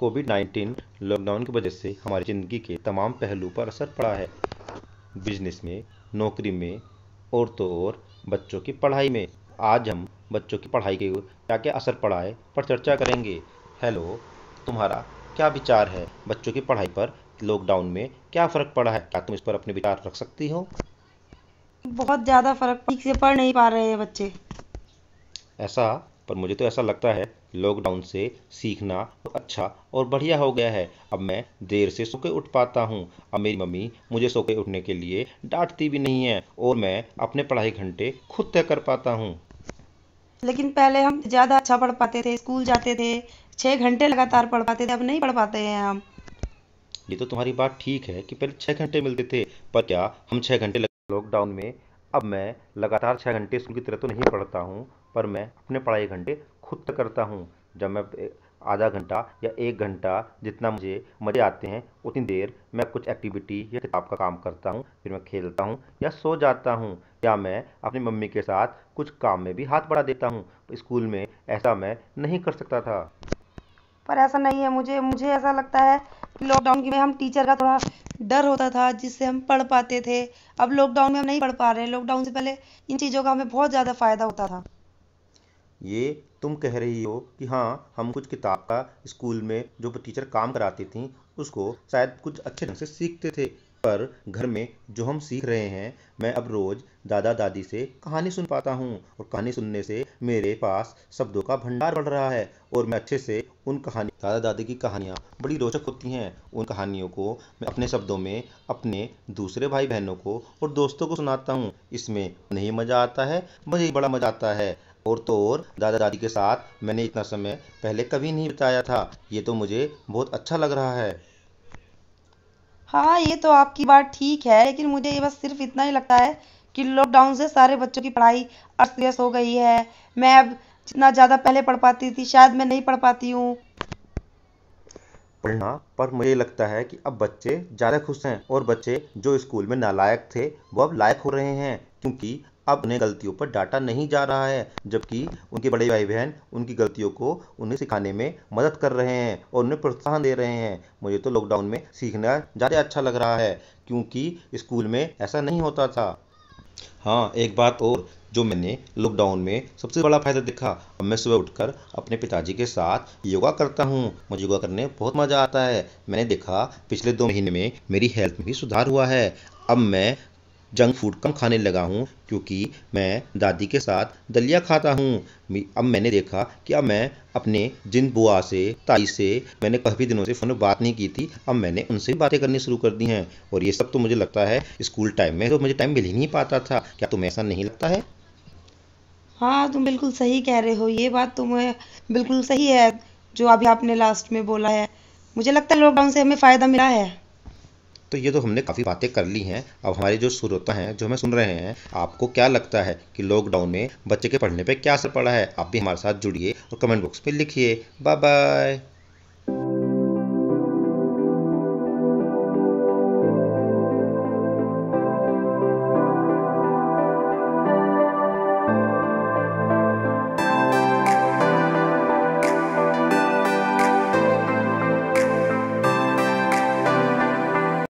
Covid 19 lockdown की वजह से हमारी ज़िंदगी के तमाम पहलू पर असर पड़ा है बिजनेस में नौकरी में और तो और बच्चों की पढ़ाई में आज हम बच्चों की पढ़ाई के क्या क्या असर पड़ा है पर चर्चा करेंगे हेलो तुम्हारा क्या विचार है बच्चों की पढ़ाई पर लॉकडाउन में क्या फ़र्क पड़ा है क्या तुम इस पर अपने विचार रख सकती हो बहुत ज़्यादा फ़र्क ठीक से पढ़ नहीं पा रहे हैं बच्चे ऐसा पर मुझे तो ऐसा लगता है लॉकडाउन से सीखना अच्छा और बढ़िया हो गया है अब मैं देर से सोके उठ पाता हूँ अब मेरी मम्मी मुझे सोके उठने के लिए डांटती भी नहीं है और मैं अपने पढ़ाई घंटे खुद तय कर पाता हूँ लेकिन पहले हम ज़्यादा अच्छा पढ़ पाते थे स्कूल जाते थे छह घंटे लगातार पढ़ पाते थे अब नहीं पढ़ पाते हैं हम ये तो तुम्हारी बात ठीक है कि पहले छह घंटे मिलते थे पर क्या हम छह घंटे लॉकडाउन में अब मैं लगातार छह घंटे स्कूल की तरह तो नहीं पढ़ता हूँ पर मैं अपने पढ़ाई घंटे खुद करता हूँ जब मैं आधा घंटा या एक घंटा जितना मुझे मज़े आते हैं उतनी देर मैं कुछ एक्टिविटी या किताब का काम करता हूँ फिर मैं खेलता हूँ या सो जाता हूँ या मैं अपनी मम्मी के साथ कुछ काम में भी हाथ बढ़ा देता हूँ स्कूल में ऐसा मैं नहीं कर सकता था पर ऐसा नहीं है मुझे मुझे ऐसा लगता है कि लॉकडाउन में हम टीचर का थोड़ा डर होता था जिससे हम पढ़ पाते थे अब लॉकडाउन में हम नहीं पढ़ पा रहे लॉकडाउन से पहले इन चीज़ों का हमें बहुत ज़्यादा फ़ायदा होता था ये तुम कह रही हो कि हाँ हम कुछ किताब का स्कूल में जो टीचर काम कराती थी उसको शायद कुछ अच्छे ढंग से सीखते थे पर घर में जो हम सीख रहे हैं मैं अब रोज़ दादा दादी से कहानी सुन पाता हूँ और कहानी सुनने से मेरे पास शब्दों का भंडार बढ़ रहा है और मैं अच्छे से उन कहानी दादा दादी की कहानियाँ बड़ी रोचक होती हैं उन कहानियों को मैं अपने शब्दों में अपने दूसरे भाई बहनों को और दोस्तों को सुनाता हूँ इसमें नहीं मज़ा आता है मुझे बड़ा मज़ा आता है और तो और दादा दादी के साथ मैंने इतना समय पहले कभी नहीं बिताया था ये तो मुझे बहुत अच्छा लग रहा है हाँ ये तो आपकी बात ठीक है लेकिन मुझे ये बस सिर्फ इतना ही लगता है कि लॉकडाउन से सारे बच्चों की पढ़ाई अस्त व्यस्त हो गई है मैं अब जितना ज़्यादा पहले पढ़ पाती थी शायद मैं नहीं पढ़ पाती हूँ पढ़ना पर मुझे लगता है कि अब बच्चे ज़्यादा खुश हैं और बच्चे जो स्कूल में नालायक थे वो अब लायक हो रहे हैं क्योंकि अब उन्हें गलतियों पर डाटा नहीं जा रहा है जबकि उनके बड़े भाई बहन उनकी गलतियों को उन्हें सिखाने में मदद कर रहे हैं और उन्हें प्रोत्साहन दे रहे हैं मुझे तो लॉकडाउन में सीखना ज़्यादा अच्छा लग रहा है क्योंकि स्कूल में ऐसा नहीं होता था हाँ एक बात और जो मैंने लॉकडाउन में सबसे बड़ा फायदा देखा अब मैं सुबह उठकर अपने पिताजी के साथ योगा करता हूँ मुझे योगा करने बहुत मज़ा आता है मैंने देखा पिछले दो महीने में मेरी हेल्थ में भी सुधार हुआ है अब मैं जंक फूड कम खाने लगा हूँ क्योंकि मैं दादी के साथ दलिया खाता हूँ अब मैंने देखा कि अब मैं अपने जिन बुआ से ताई से मैंने काफ़ी दिनों से फ़ोन में बात नहीं की थी अब मैंने उनसे बातें करनी शुरू कर दी हैं और ये सब तो मुझे लगता है स्कूल टाइम में तो मुझे टाइम मिल ही नहीं पाता था क्या तुम्हें ऐसा नहीं लगता है हाँ तुम बिल्कुल सही कह रहे हो ये बात तुम्हें तो बिल्कुल सही है जो अभी आपने लास्ट में बोला है मुझे लगता है लॉकडाउन से हमें फ़ायदा मिला है तो ये तो हमने काफ़ी बातें कर ली हैं अब हमारे जो श्रोता हैं जो हमें सुन रहे हैं आपको क्या लगता है कि लॉकडाउन में बच्चे के पढ़ने पर क्या असर पड़ा है आप भी हमारे साथ जुड़िए और कमेंट बॉक्स में लिखिए बाय बाय